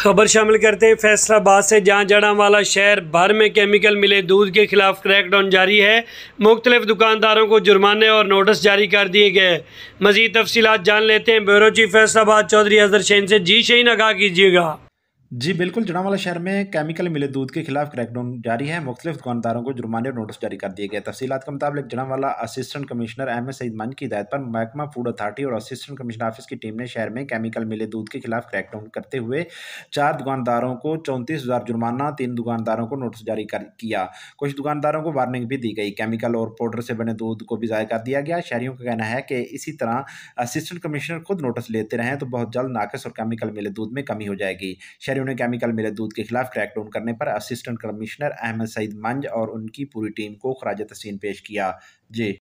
खबर शामिल करते हैं फैसलाबाद से जहाँ जड़ा वाला शहर भर में केमिकल मिले दूध के खिलाफ क्रैकडाउन जारी है मुख्तलिफ दुकानदारों को जुर्माने और नोटिस जारी कर दिए गए मजीद तफसीत जान लेते हैं ब्यूरो चीफ फैसलाबाद चौधरी अजहर शहीन से जी शहीन आगा कीजिएगा जी बिल्कुल जड़ावाला शहर में केमिकल मिले दूध के खिलाफ क्रैकडाउन जारी है मुख्तलि दुकानदारों को जुर्माने और नोटिस जारी कर दिए गए तफसीत के मुताबिक Jaranwala assistant commissioner M S Saeed मन की हिदायत पर महकमा फूड अथार्टी और असिस्टेंट कमिश्नर ऑफिस की टीम ने शहर में केमिकल मिले दूध के खिलाफ क्रैकडाउन करते हुए चार दुकानदारों को चौंतीस हज़ार जुर्माना तीन दुकानदारों को नोटिस जारी कर किया कुछ दुकानदारों को वार्निंग भी दी गई केमिकल और पाउडर से बने दूध को भी जाया कर दिया गया शहरीों का कहना है कि इसी तरह असिस्टेंट कमिश्नर खुद नोटिस लेते रहें तो बहुत जल्द नाकस और केमिकल मिले दूध में कमी हो जाएगी शहरी केमिकल मिले दूध के खिलाफ क्रैकडाउन करने पर असिस्टेंट कमिश्नर अहमद सईद मंज और उनकी पूरी टीम को खराज तहसीन पेश किया जी